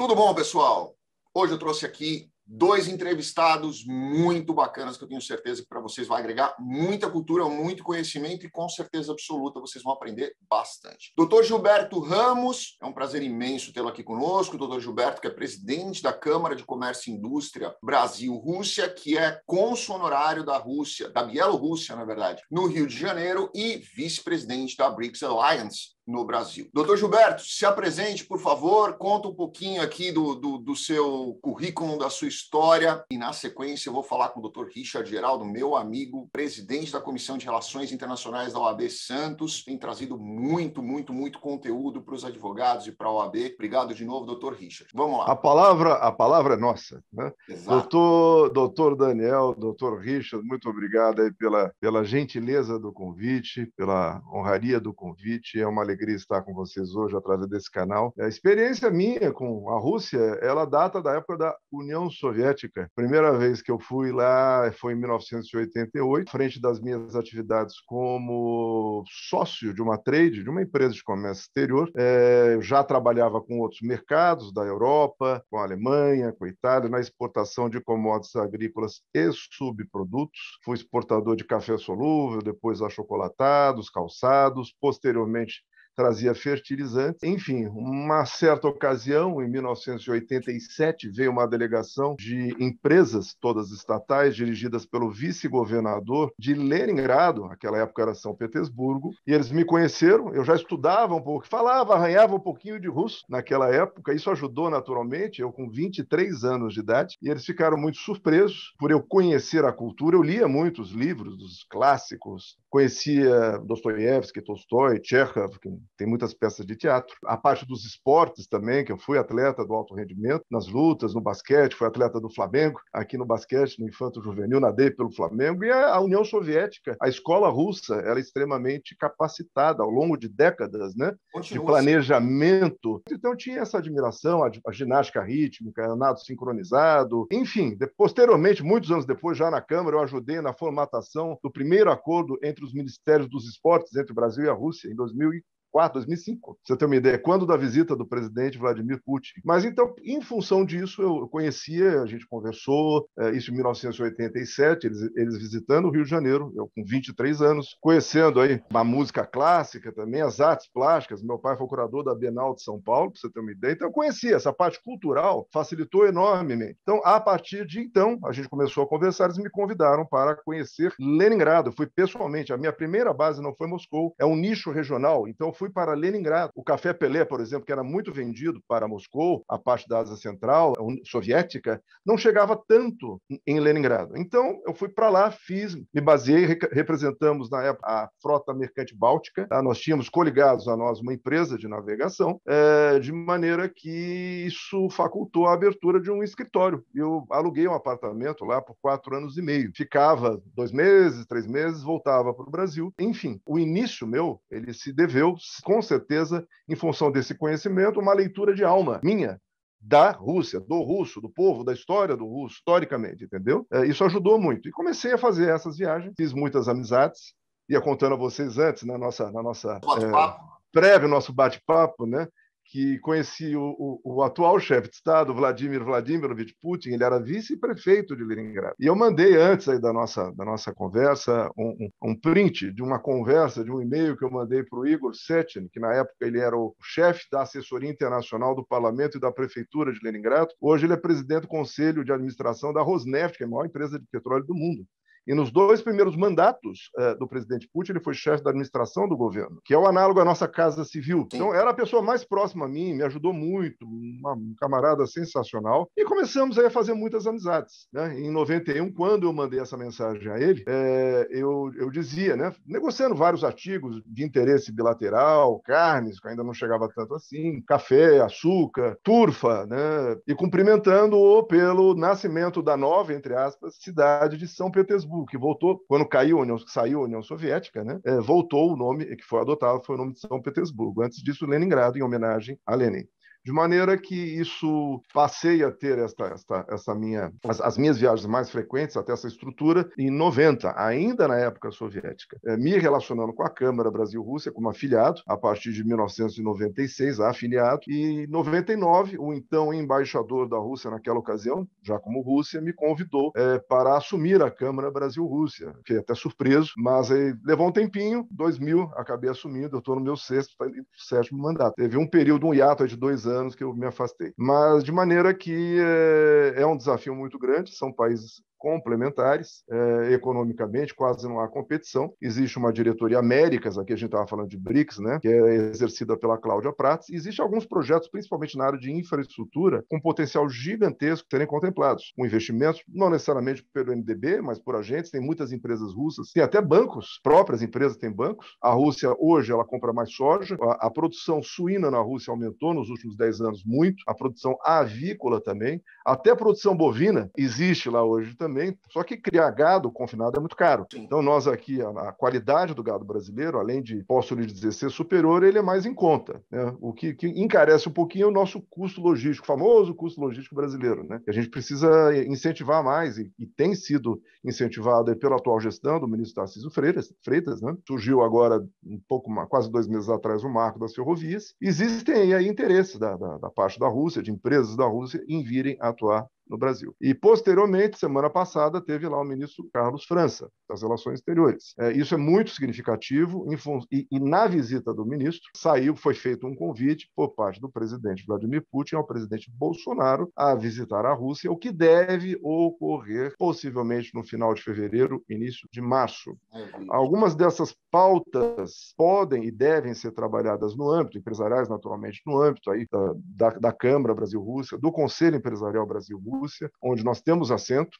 Tudo bom, pessoal? Hoje eu trouxe aqui dois entrevistados muito bacanas que eu tenho certeza que para vocês vai agregar muita cultura, muito conhecimento e com certeza absoluta vocês vão aprender bastante. Dr. Gilberto Ramos, é um prazer imenso tê-lo aqui conosco. Dr. Gilberto, que é presidente da Câmara de Comércio e Indústria Brasil-Rússia, que é cônsul honorário da Rússia, da Bielorrússia, na verdade, no Rio de Janeiro e vice-presidente da BRICS Alliance, no Brasil. Doutor Gilberto, se apresente, por favor, conta um pouquinho aqui do, do, do, seu currículo, da sua história, e na sequência eu vou falar com o doutor Richard Geraldo, meu amigo, presidente da Comissão de Relações Internacionais da OAB Santos, tem trazido muito, muito, muito conteúdo para os advogados e para a OAB. Obrigado de novo, doutor Richard. Vamos lá. A palavra, a palavra é nossa. Né? Exato. Doutor, doutor Daniel, doutor Richard, muito obrigado aí pela, pela gentileza do convite, pela honraria do convite, é uma alegria estar com vocês hoje através desse canal. A experiência minha com a Rússia, ela data da época da União Soviética. Primeira vez que eu fui lá foi em 1988, frente das minhas atividades como sócio de uma trade, de uma empresa de comércio exterior. É, eu já trabalhava com outros mercados da Europa, com a Alemanha, com a Itália, na exportação de commodities agrícolas e subprodutos. Fui exportador de café solúvel, depois achocolatados, calçados, posteriormente trazia fertilizantes. Enfim, uma certa ocasião, em 1987, veio uma delegação de empresas, todas estatais, dirigidas pelo vice-governador de Leningrado, naquela época era São Petersburgo, e eles me conheceram, eu já estudava um pouco, falava, arranhava um pouquinho de russo naquela época, isso ajudou naturalmente, eu com 23 anos de idade, e eles ficaram muito surpresos por eu conhecer a cultura, eu lia muitos livros dos clássicos, conhecia Dostoiévski, Tolstói, Chekhov, tem muitas peças de teatro. A parte dos esportes também, que eu fui atleta do alto rendimento, nas lutas, no basquete, fui atleta do Flamengo, aqui no basquete, no Infanto Juvenil, nadei pelo Flamengo. E a União Soviética, a escola russa, ela é extremamente capacitada ao longo de décadas né, Continua, de planejamento. Sim. Então tinha essa admiração, a, ginástica rítmica, o nado sincronizado. Enfim, de, posteriormente, muitos anos depois, já na Câmara, eu ajudei na formatação do primeiro acordo entre os ministérios dos esportes entre o Brasil e a Rússia, em 2004. 2004, 2005. Você tem uma ideia, quando da visita do presidente Vladimir Putin. Mas então, em função disso, eu conhecia, a gente conversou, é, isso em 1987, eles, eles visitando o Rio de Janeiro, eu com 23 anos, conhecendo aí uma música clássica também, as artes plásticas. Meu pai foi curador da Bienal de São Paulo, para você ter uma ideia. Então, eu conhecia essa parte cultural, facilitou enormemente. Então, a partir de então, a gente começou a conversar, eles me convidaram para conhecer Leningrado. Eu fui pessoalmente, a minha primeira base não foi Moscou, é um nicho regional, então fui para Leningrado. O café Pelé, por exemplo, que era muito vendido para Moscou, a parte da Ásia Central soviética, não chegava tanto em Leningrado. Então, eu fui para lá, fiz, me baseei, representamos na época a frota mercante báltica. Tá? Nós tínhamos coligados a nós uma empresa de navegação, é, de maneira que isso facultou a abertura de um escritório. Eu aluguei um apartamento lá por quatro anos e meio. Ficava dois meses, três meses, voltava para o Brasil. Enfim, o início meu, ele se deveu com certeza, em função desse conhecimento, uma leitura de alma minha da Rússia, do russo, do povo, da história do russo, historicamente, entendeu? É, isso ajudou muito. E comecei a fazer essas viagens, fiz muitas amizades, ia contando a vocês antes, na nossa, na nossa é, prévio nosso bate-papo, né? que conheci o, o, o atual chefe de Estado, Vladimir Vladimirovich Putin, ele era vice-prefeito de Leningrado. E eu mandei, antes da nossa, da nossa conversa, um, um, print de uma conversa, de um e-mail que eu mandei para o Igor Setin, que na época ele era o chefe da assessoria internacional do parlamento e da prefeitura de Leningrado. Hoje ele é presidente do conselho de administração da Rosneft, que é a maior empresa de petróleo do mundo. E nos dois primeiros mandatos uh, do presidente Putin, ele foi chefe da administração do governo, que é o análogo à nossa Casa Civil. Sim. Então, era a pessoa mais próxima a mim, me ajudou muito, uma camarada sensacional. E começamos aí, a fazer muitas amizades. Né? Em 91, quando eu mandei essa mensagem a ele, é, eu, eu dizia, né, negociando vários artigos de interesse bilateral, carnes, que ainda não chegava tanto assim, café, açúcar, turfa, né, e cumprimentando-o pelo nascimento da nova, entre aspas, cidade de São Petersburgo Petersburgo, que voltou, quando caiu a União, saiu a União Soviética, né? É, voltou o nome que foi adotado, foi o nome de São Petersburgo. Antes disso, Leningrado, em homenagem a Lenin de maneira que isso passei a ter esta, esta, essa minha, as, as, minhas viagens mais frequentes até essa estrutura em 90, ainda na época soviética, é, me relacionando com a Câmara Brasil-Rússia como afiliado a partir de 1996, afiliado e em 99 o então embaixador da Rússia naquela ocasião, já como Rússia, me convidou é, para assumir a Câmara Brasil-Rússia. Fiquei até surpreso, mas levou um tempinho, 2000 acabei assumindo, eu estou no meu sexto, tá sétimo mandato. Teve um período, um hiato de dois anos anos que eu me afastei. Mas de maneira que é, é um desafio muito grande, são países complementares, eh, economicamente quase não há competição. Existe uma diretoria Américas, aqui a gente estava falando de BRICS, né, que é exercida pela Cláudia Prats. Existem alguns projetos, principalmente na área de infraestrutura, com potencial gigantesco serem contemplados, com investimentos não necessariamente pelo MDB, mas por agentes. Tem muitas empresas russas, tem até bancos, próprias empresas têm bancos. A Rússia hoje ela compra mais soja, a, a produção suína na Rússia aumentou nos últimos 10 anos muito, a produção avícola também, até a produção bovina existe lá hoje também também. Só que criar gado confinado é muito caro. Sim. Então, nós aqui, a, a, qualidade do gado brasileiro, além de, posso lhe dizer, ser superior, ele é mais em conta. Né? O que, que, encarece um pouquinho é o nosso custo logístico, famoso custo logístico brasileiro, né? Que a gente precisa incentivar mais e, e tem sido incentivado pela atual gestão do ministro Tarcísio Freitas, Freitas né? Surgiu agora, um pouco, quase dois meses atrás, o marco das ferrovias. Existem aí interesses da, da, da parte da Rússia, de empresas da Rússia, em virem atuar no Brasil. E, posteriormente, semana passada, teve lá o ministro Carlos França, das Relações Exteriores. É, isso é muito significativo, e, e, na visita do ministro, saiu, foi feito um convite por parte do presidente Vladimir Putin ao presidente Bolsonaro a visitar a Rússia, o que deve ocorrer possivelmente no final de fevereiro, início de março. É, Algumas dessas pautas podem e devem ser trabalhadas no âmbito empresariais, naturalmente, no âmbito aí da, da, da Câmara Brasil-Rússia, do Conselho Empresarial Brasil-Rússia, Rússia, onde nós temos assento.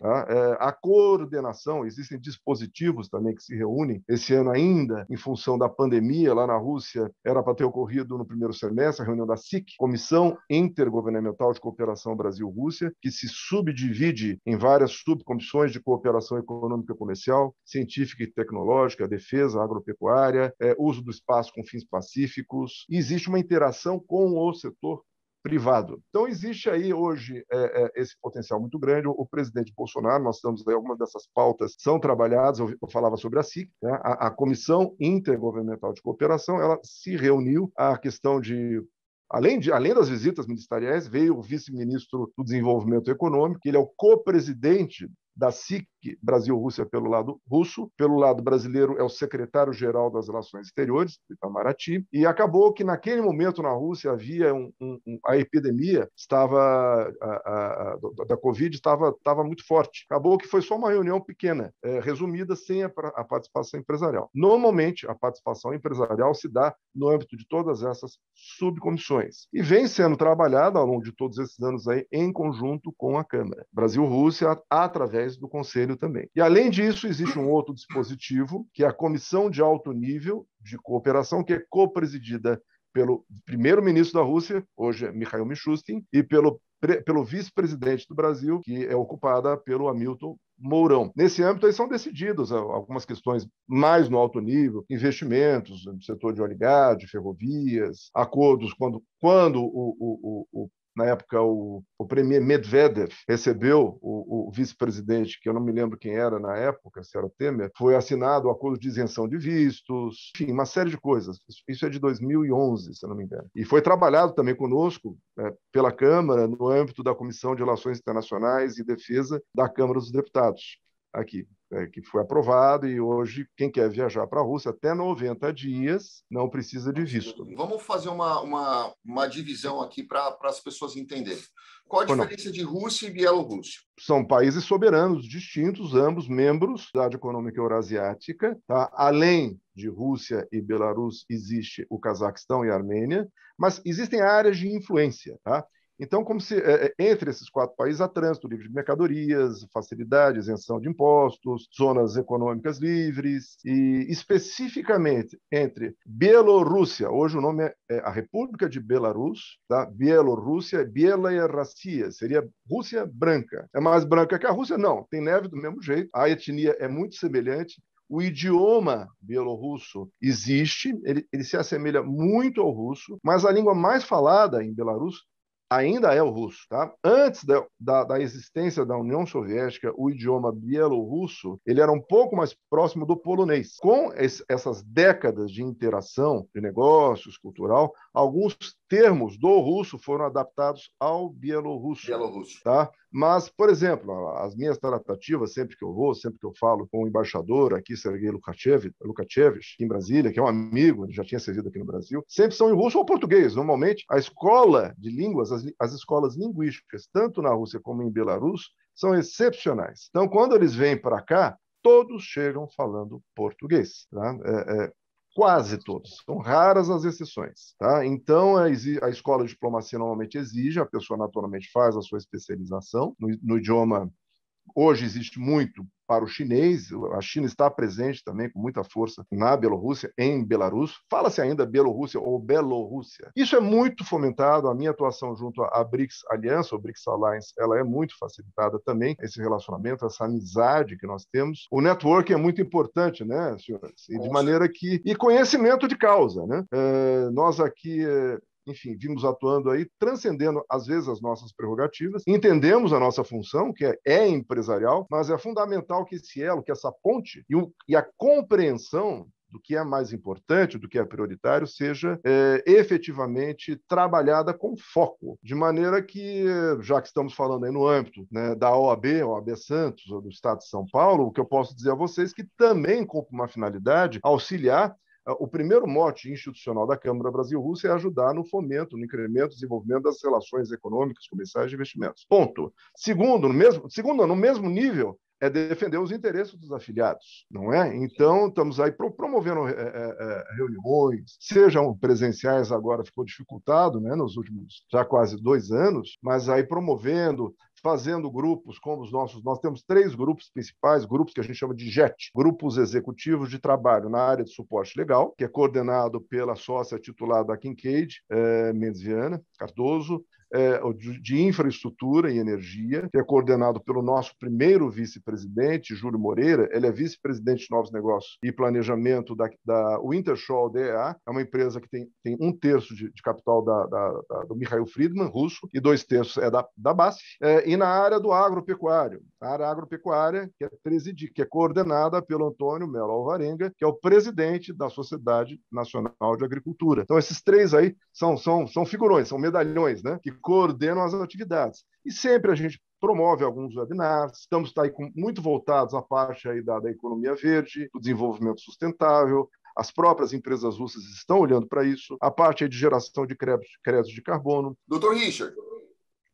Tá? É, a coordenação, existem dispositivos também que se reúnem. Esse ano, ainda, em função da pandemia lá na Rússia, era para ter ocorrido no primeiro semestre a reunião da SIC, Comissão Intergovernamental de Cooperação Brasil-Rússia, que se subdivide em várias subcomissões de cooperação econômica e comercial, científica e tecnológica, defesa, agropecuária, é, uso do espaço com fins pacíficos. E existe uma interação com o setor privado. Então, existe aí hoje é, é, esse potencial muito grande. O, o, presidente Bolsonaro, nós estamos aí, algumas dessas pautas são trabalhadas. Eu, eu falava sobre a SIC, né? a, a Comissão Intergovernamental de Cooperação, ela se reuniu. A questão de Além, de, além das visitas ministeriais, veio o vice-ministro do Desenvolvimento Econômico, ele é o co-presidente da SIC Brasil-Rússia pelo lado russo, pelo lado brasileiro é o secretário-geral das Relações Exteriores, Itamaraty, e acabou que naquele momento na Rússia havia um, um, a epidemia estava a, a, da Covid estava, estava muito forte. Acabou que foi só uma reunião pequena, é, resumida sem a, a participação empresarial. Normalmente a participação empresarial se dá no âmbito de todas essas subcomissões e vem sendo trabalhada ao longo de todos esses anos aí em conjunto com a Câmara Brasil-Rússia através 10 do Conselho também. E, além disso, existe um outro dispositivo, que é a Comissão de Alto Nível de Cooperação, que é co-presidida pelo primeiro-ministro da Rússia, hoje é Mikhail Mishustin, e pelo, pelo vice-presidente do Brasil, que é ocupada pelo Hamilton Mourão. Nesse âmbito, aí são decididas algumas questões mais no alto nível, investimentos no setor de óleo de ferrovias, acordos quando, quando o, o, o, na época o, o premier Medvedev recebeu o, o vice-presidente, que eu não me lembro quem era na época, se era Temer, foi assinado o acordo de isenção de vistos, enfim, uma série de coisas. Isso é de 2011, se eu não me engano. E foi trabalhado também conosco é, pela Câmara no âmbito da Comissão de Relações Internacionais e Defesa da Câmara dos Deputados aqui é, que foi aprovado e hoje quem quer viajar para a Rússia até 90 dias não precisa de visto. Vamos fazer uma, uma, uma divisão aqui para as pessoas entenderem. Qual a diferença de Rússia e Bielorrússia? São países soberanos, distintos, ambos membros da Unidade Econômica Eurasiática. Tá? Além de Rússia e Belarus, existe o Cazaquistão e a Armênia, mas existem áreas de influência. Tá? Então, como se é, é, entre esses quatro países há trânsito livre de mercadorias, facilidade, isenção de impostos, zonas econômicas livres e especificamente entre Bielorrússia, hoje o nome é, é a República de Belarus, tá? Bielorrússia, é Bielorrússia, seria Rússia branca. É mais branca que a Rússia? Não, tem neve do mesmo jeito. A etnia é muito semelhante, o idioma bielorrusso existe, ele, ele, se assemelha muito ao russo, mas a língua mais falada em Belarus ainda é o russo. Tá? Antes da, da, da, existência da União Soviética, o idioma bielorrusso ele era um pouco mais próximo do polonês. Com es, essas décadas de interação de negócios, cultural, alguns termos do russo foram adaptados ao bielorrusso. Bielorrusso. Tá? Mas, por exemplo, as minhas tratativas, sempre que eu vou, sempre que eu falo com o embaixador aqui, Sergei Lukashev, Lukashevich, em Brasília, que é um amigo, já tinha servido aqui no Brasil, sempre são em russo ou português. Normalmente, a escola de línguas, as, as escolas linguísticas, tanto na Rússia como em Belarus, são excepcionais. Então, quando eles vêm para cá, todos chegam falando português. Tá? É, é, Quase todos. São raras as exceções. Tá? Então, a, a, escola de diplomacia normalmente exige, a pessoa naturalmente faz a sua especialização no, no idioma. Hoje existe muito para o chinês. A China está presente também com muita força na Bielorrússia, em Belarus. Fala-se ainda Bielorrússia ou Belorússia Isso é muito fomentado. A minha atuação junto à BRICS Aliança, ou BRICS Alliance, ela é muito facilitada também, esse relacionamento, essa amizade que nós temos. O networking é muito importante, né, senhores? E de maneira que. E conhecimento de causa, né? É, nós aqui eh, enfim, vimos atuando aí, transcendendo às vezes as nossas prerrogativas. Entendemos a nossa função, que é, é empresarial, mas é fundamental que esse elo, que essa ponte e, o, e a compreensão do que é mais importante, do que é prioritário, seja é, efetivamente trabalhada com foco, de maneira que, já que estamos falando aí no âmbito né, da OAB, OAB Santos, ou do Estado de São Paulo, o que eu posso dizer a vocês é que também com uma finalidade auxiliar ah, o primeiro mote institucional da Câmara Brasil-Rússia é ajudar no fomento, no incremento, desenvolvimento das relações econômicas, comerciais e investimentos. Ponto. Segundo, no mesmo, segundo, no mesmo nível, é defender os interesses dos afiliados, não é? Então, estamos aí promovendo eh, eh, eh, reuniões, sejam presenciais, agora ficou dificultado, né, nos últimos já quase dois anos, mas aí promovendo fazendo grupos como os nossos. Nós temos três grupos principais, grupos que a gente chama de JET, grupos executivos de trabalho na área de suporte legal, que é coordenado pela sócia titular da Kincaid, eh, Mendesiana Mendes Viana Cardoso, é, de Infraestrutura e Energia, que é coordenado pelo nosso primeiro vice-presidente, Júlio Moreira. Ele é vice-presidente de Novos Negócios e Planejamento da, da Wintershall DEA, é uma empresa que tem, tem um terço de, de capital da, da, da, do Mikhail Friedman, russo, e dois terços é da, da BASF. É, e na área do agropecuário, a área agropecuária, que é, presidi, que é coordenada pelo Antônio Melo Alvarenga, que é o presidente da Sociedade Nacional de Agricultura. Então, esses três aí são, são, são figurões, são medalhões, né? Que coordenam as atividades. E sempre a gente promove alguns webinars, estamos tá aí com, muito voltados à parte aí da, da economia verde, do desenvolvimento sustentável, as próprias empresas russas estão olhando para isso, a parte de geração de créditos de carbono. Doutor Richard,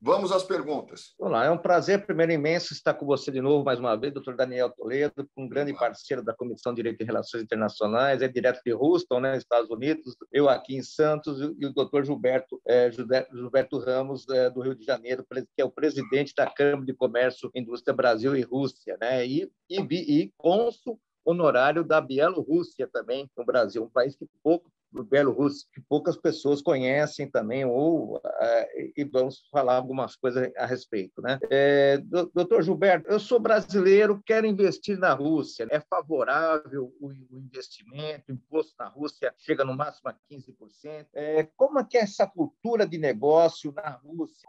Vamos às perguntas. Olá, é um prazer, primeiro, imenso estar com você de novo, mais uma vez, doutor Daniel Toledo, um grande Olá. parceiro da Comissão de Direito e Relações Internacionais, é direto de Houston, né, Estados Unidos, eu aqui em Santos, e o doutor Gilberto, é, Gilberto Ramos, é, do Rio de Janeiro, que é o presidente da Câmara de Comércio, Indústria Brasil e Rússia, né, e, e, e cônsul honorário da Bielorrússia também no Brasil, um país que pouco do Belo Belo-Russo, que poucas pessoas conhecem também, ou eh, e vamos falar algumas coisas a respeito. Né? É, doutor Gilberto, eu sou brasileiro, quero investir na Rússia. É favorável o, investimento, o imposto na Rússia chega no máximo a 15%. É, como é que é essa cultura de negócio na Rússia?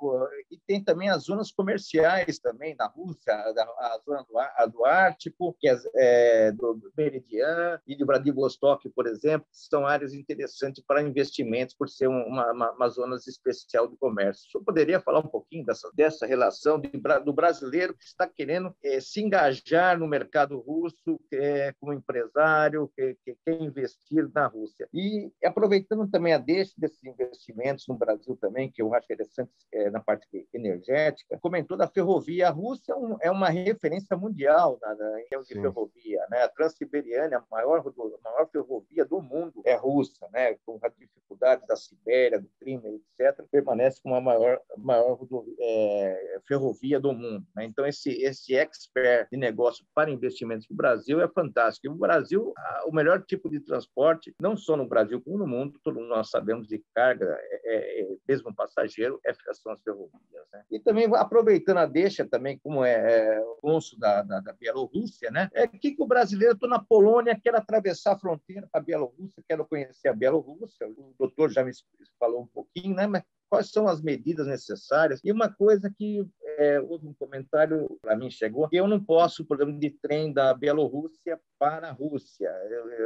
E tem também as zonas comerciais também na Rússia, a, a zona do, a do Ártico, que é, é do Meridian e de Vladivostok, por exemplo, que são áreas interessante para investimentos, por ser uma, uma, uma zona especial de comércio. O senhor poderia falar um pouquinho dessa, dessa relação de, do brasileiro que está querendo é, se engajar no mercado russo é, como empresário, que, que quer investir na Rússia? E aproveitando também a deixa desses investimentos no Brasil também, que eu acho interessante é, na parte energética, comentou da ferrovia. A Rússia é um, é, uma referência mundial na, na em termos de ferrovia. Né? A Transiberiana, é a maior, a maior ferrovia do mundo, é russa né, com as dificuldades da Sibéria, do crime, etc., permanece como a maior, maior é, ferrovia do mundo. Né? Então, esse, esse expert de negócio para investimentos no Brasil é fantástico. E o Brasil, o melhor tipo de transporte, não só no Brasil como no mundo, todo mundo nós sabemos de carga, é, é, é mesmo passageiro, é, são as ferrovias. Né? E também, aproveitando a deixa, também, como é, é o cônsul da, da, da Bielorrússia, né? é que, que o brasileiro, estou na Polônia, quero atravessar a fronteira para a Bielorrússia, quero conhecer a Bielorrússia. O doutor já me falou um pouquinho, né? mas quais são as medidas necessárias. E uma coisa que é, houve um comentário para mim chegou, que eu não posso, por exemplo, de trem da Bielorrússia para a Rússia.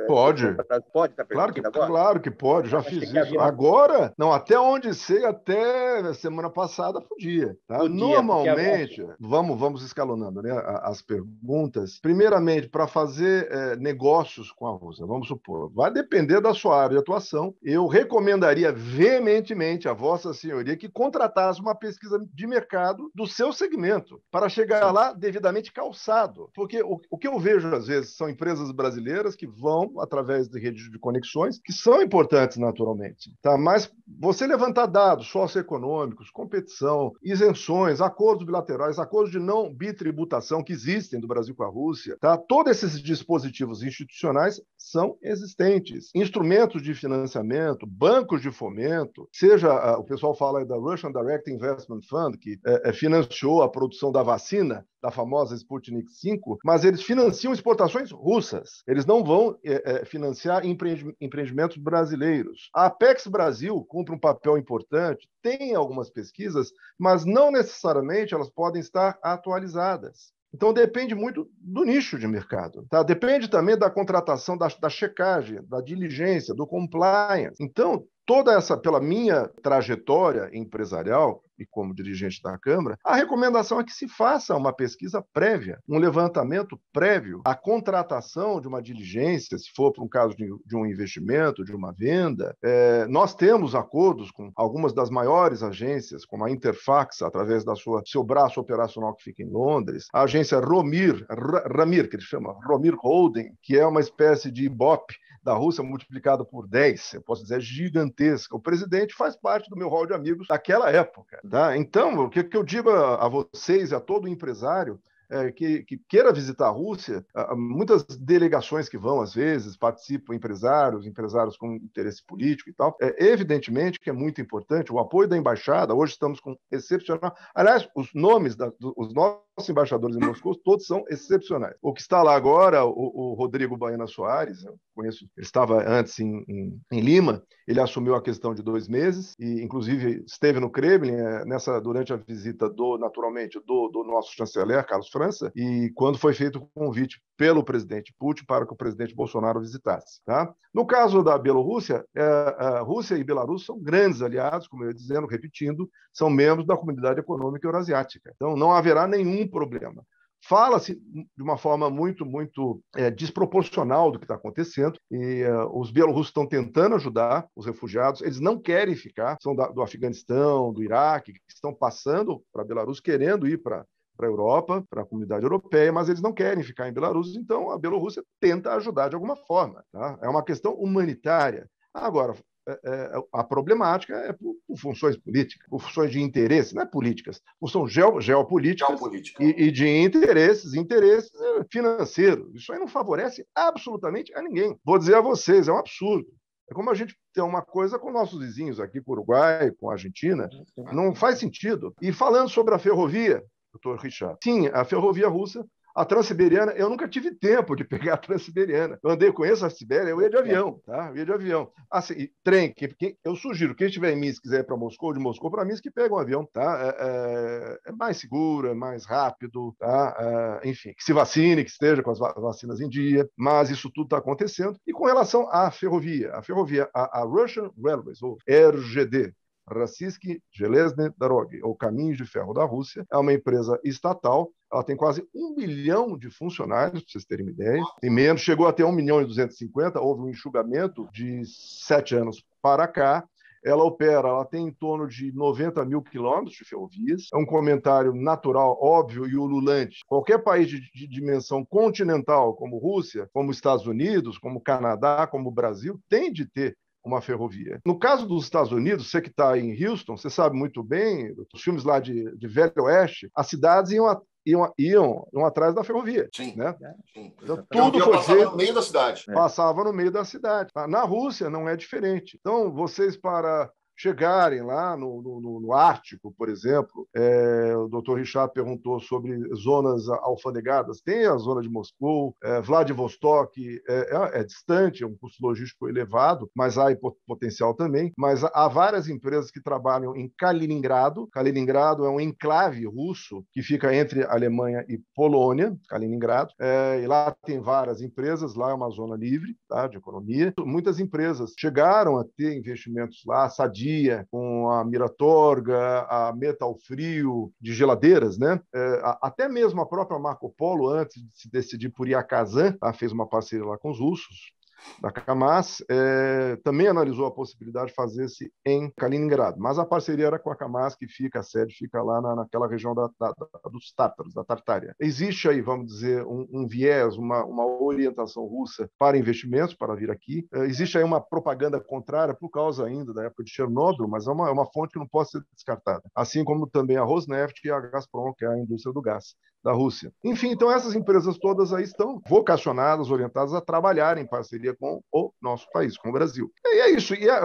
Pode. Pode estar tá claro que, agora? Claro que pode, já Mas fiz isso. Agora, não, até onde sei, até semana passada podia. Tá? podia é Normalmente, é vamos, vamos escalonando né, as perguntas. Primeiramente, para fazer é, negócios com a Rússia, vamos supor, vai depender da sua área de atuação. Eu recomendaria veementemente a vossa senhoria assim, que contratasse uma pesquisa de mercado do seu segmento para chegar lá devidamente calçado. Porque o, o, que eu vejo às vezes são empresas brasileiras que vão através de redes de conexões que são importantes naturalmente, tá? Mas você levantar dados socioeconômicos, competição, isenções, acordos bilaterais, acordos de não bitributação que existem do Brasil com a Rússia, tá? Todos esses dispositivos institucionais são existentes. Instrumentos de financiamento, bancos de fomento, seja ah, o pessoal fala da Russian Direct Investment Fund, que é, financiou a produção da vacina, da famosa Sputnik V mas eles financiam exportações russas. Eles não vão é, é, financiar empreendimentos brasileiros. A Apex Brasil cumpre um papel importante, tem algumas pesquisas, mas não necessariamente elas podem estar atualizadas. Então, depende muito do nicho de mercado. Tá? Depende também da contratação, da, da checagem, da diligência, do compliance. Então, toda essa, pela minha trajetória empresarial, e como dirigente da Câmara, a recomendação é que se faça uma pesquisa prévia, um levantamento prévio, a contratação de uma diligência, se for para um caso de, de um investimento, de uma venda. É, nós temos acordos com algumas das maiores agências, como a Interfax, através da sua seu braço operacional que fica em Londres, a agência Romir, Ramir, que ele chama, Romir Holding, que é uma espécie de Ibope da Rússia multiplicado por 10, eu posso dizer, gigantesca. O presidente faz parte do meu hall de amigos daquela época. Tá? Então, o que, que eu digo a, a vocês, a todo empresário, é, que, que, queira visitar a Rússia, muitas delegações que vão, às vezes, participam empresários, empresários com interesse político e tal. É, evidentemente que é muito importante o apoio da embaixada. Hoje estamos com excepcional. Aliás, os nomes, da, os nossos embaixadores em Moscou, todos são excepcionais. O que está lá agora, o, o Rodrigo Baiana Soares, eu conheço, ele estava antes em, em, em, Lima, ele assumiu a questão de dois meses, e inclusive esteve no Kremlin é, nessa, durante a visita do, naturalmente, do, do nosso chanceler, Carlos França, e quando foi feito o convite pelo presidente Putin para que o presidente Bolsonaro visitasse. Tá? No caso da Bielorrússia, é, Rússia e Belarus são grandes aliados, como eu ia dizendo, repetindo, são membros da comunidade econômica eurasiática. Então, não haverá nenhum problema fala-se de uma forma muito, muito é, desproporcional do que está acontecendo. E é, os bielorrussos estão tentando ajudar os refugiados. Eles não querem ficar, são da, do Afeganistão, do Iraque, que estão passando para a Belarus, querendo ir para para a Europa, para a comunidade europeia, mas eles não querem ficar em Belarus, então a Bielorrússia tenta ajudar de alguma forma. Tá? É uma questão humanitária. Agora, é, é, a problemática é por, funções políticas, por funções de interesse, não é políticas, são geopolíticas Geopolítica. e, e, de interesses, interesses eh, financeiros. Isso aí não favorece absolutamente a ninguém. Vou dizer a vocês, é um absurdo. É como a gente ter uma coisa com nossos vizinhos aqui, com o Uruguai, com a Argentina, não faz sentido. E falando sobre a ferrovia, doutor Richard. Sim, a ferrovia russa a Transiberiana, eu nunca tive tempo de pegar a Transiberiana. Eu andei, conheço a Sibéria, eu ia de avião, tá? Eu ia de avião. Assim, trem, que, que eu sugiro, quem estiver em Minsk, quiser ir para Moscou, de Moscou para Minsk, pega um avião, tá? É, é, é mais seguro, é mais rápido, tá? É, enfim, que se vacine, que esteja com as vacinas em dia, mas isso tudo está acontecendo. E com relação à ferrovia, a ferrovia, a, a Russian Railways, ou RGD, Rossiyski Железные Дороги, ou Caminhos de Ferro da Rússia, é uma empresa estatal ela tem quase um bilhão de funcionários, para vocês terem uma ideia. Tem menos, chegou até 1 milhão e 250, houve um enxugamento de sete anos para cá. Ela opera, ela tem em torno de 90 mil quilômetros de ferrovias. É um comentário natural, óbvio e ululante. Qualquer país de, de dimensão continental, como Rússia, como Estados Unidos, como Canadá, como Brasil, tem de ter uma ferrovia. No caso dos Estados Unidos, você que está em Houston, você sabe muito bem, os filmes lá de, de Velho Oeste, as cidades iam a, Iam, iam, iam, atrás da ferrovia. Sim. Né? Sim. É. É. Então, então tudo foi passava feito, no meio da cidade. É. Passava no meio da cidade. Na Rússia não é diferente. Então, vocês para chegarem lá no, no, no Ártico, por exemplo. É, o doutor Richard perguntou sobre zonas alfandegadas. Tem a zona de Moscou, é, Vladivostok é, é, é, distante, é um custo logístico elevado, mas há potencial também. Mas há várias empresas que trabalham em Kaliningrado. Kaliningrado é um enclave russo que fica entre Alemanha e Polônia, Kaliningrado. É, e lá tem várias empresas, lá é uma zona livre tá, de economia. Muitas empresas chegaram a ter investimentos lá, Sadia dia, com a Miratorga, a Metal Frio, de geladeiras, né? É, até mesmo a própria Marco Polo, antes de se decidir por Iacazan, tá? fez uma parceria lá com os russos, da Camas, é, também analisou a possibilidade de fazer-se em Kaliningrado, mas a parceria era com a Camas, que fica, a sede fica lá na, naquela região da, da, dos tártaros, da Tartária. Existe aí, vamos dizer, um, um viés, uma, uma, orientação russa para investimentos, para vir aqui. É, existe aí uma propaganda contrária, por causa ainda da época de Chernobyl, mas é uma, é uma fonte que não pode ser descartada. Assim como também a Rosneft e a Gazprom, que é a indústria do gás da Rússia. Enfim, então essas empresas todas aí estão vocacionadas, orientadas a trabalhar em parceria com o nosso país, com o Brasil. E é isso. E é,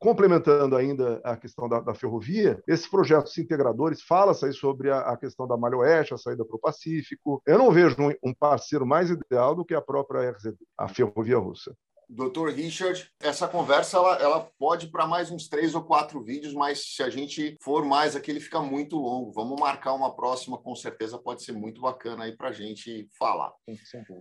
complementando ainda a questão da, da ferrovia, esses projetos integradores fala-se aí sobre a, a, questão da Malha Oeste, a saída para o Pacífico. Eu não vejo um, um, parceiro mais ideal do que a própria RZ, a ferrovia russa. Dr. Richard, essa conversa ela, ela pode para mais uns três ou quatro vídeos, mas se a gente for mais aqui, ele fica muito longo. Vamos marcar uma próxima, com certeza pode ser muito bacana aí para a gente falar.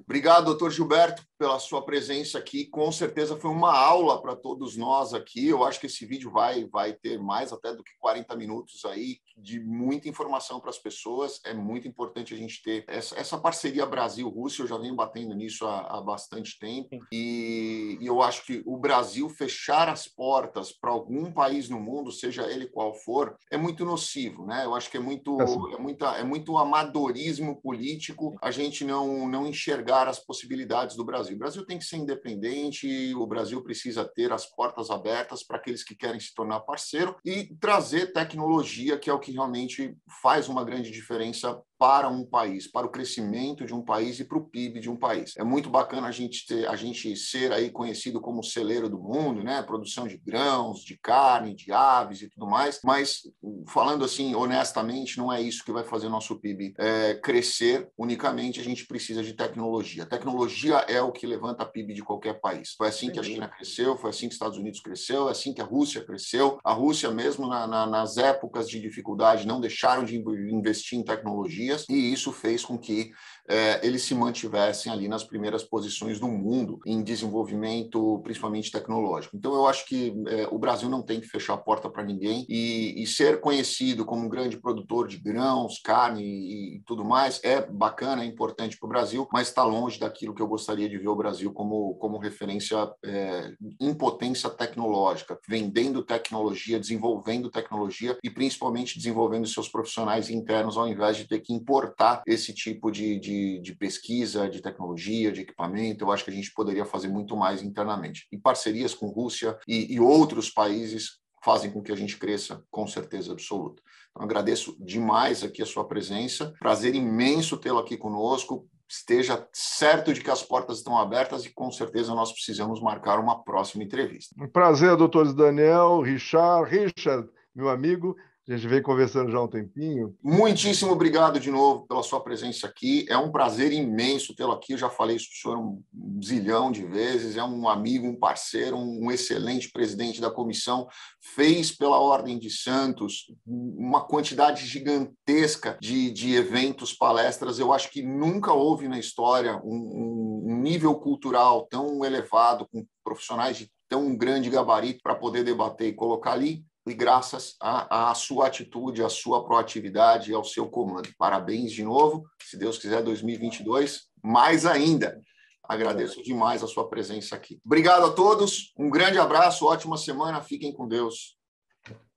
Obrigado, doutor Gilberto, pela sua presença aqui. Com certeza foi uma aula para todos nós aqui. Eu acho que esse vídeo vai, vai ter mais até do que 40 minutos aí de muita informação para as pessoas. É muito importante a gente ter essa, essa parceria Brasil-Rússia. Eu já venho batendo nisso há, há bastante tempo. E e, eu acho que o Brasil fechar as portas para algum país no mundo, seja ele qual for, é muito nocivo, né? Eu acho que é muito, é, é, muita, é muito amadorismo político a gente não, não enxergar as possibilidades do Brasil. O Brasil tem que ser independente, o Brasil precisa ter as portas abertas para aqueles que querem se tornar parceiro e trazer tecnologia, que é o que realmente faz uma grande diferença para um país, para o crescimento de um país e para o PIB de um país. É muito bacana a gente ter, a gente ser aí conhecido como celeiro do mundo, né? Produção de grãos, de carne, de aves e tudo mais. Mas falando assim honestamente, não é isso que vai fazer nosso PIB é, crescer. Unicamente a gente precisa de tecnologia. Tecnologia é o que levanta a PIB de qualquer país. Foi assim que a China cresceu, foi assim que os Estados Unidos cresceu, é assim que a Rússia cresceu. A Rússia mesmo na, na, nas épocas de dificuldade não deixaram de investir em tecnologias e isso fez com que é, eles se mantivessem ali nas primeiras posições do mundo em desenvolvimento desenvolvimento, principalmente tecnológico. Então, eu acho que é, o Brasil não tem que fechar a porta para ninguém e, e, ser conhecido como um grande produtor de grãos, carne e, e tudo mais é bacana, é importante para o Brasil, mas está longe daquilo que eu gostaria de ver o Brasil como, como referência é, em potência tecnológica, vendendo tecnologia, desenvolvendo tecnologia e principalmente desenvolvendo seus profissionais internos, ao invés de ter que importar esse tipo de, de, de pesquisa, de tecnologia, de equipamento. Eu acho que a gente poderia fazer muito mais internamente. E parcerias com Rússia e, e outros países fazem com que a gente cresça com certeza absoluta. Então, agradeço demais aqui a sua presença. Prazer imenso tê-lo aqui conosco. Esteja certo de que as portas estão abertas e com certeza nós precisamos marcar uma próxima entrevista. Um prazer, doutores Daniel, Richard, Richard, meu amigo, a gente vem conversando já há um tempinho. Muitíssimo obrigado de novo pela sua presença aqui. É um prazer imenso tê-lo aqui. Eu já falei isso para o senhor um zilhão de vezes. É um amigo, um parceiro, um excelente presidente da comissão. Fez pela Ordem de Santos uma quantidade gigantesca de, de eventos, palestras. Eu acho que nunca houve na história um, um nível cultural tão elevado, com profissionais de tão grande gabarito para poder debater e colocar ali e graças à sua atitude, à sua proatividade e ao seu comando. Parabéns de novo. Se Deus quiser, 2022, mais ainda. Agradeço demais a sua presença aqui. Obrigado a todos. Um grande abraço, ótima semana. Fiquem com Deus.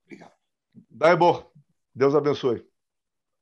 Obrigado. Daibor, Deus abençoe.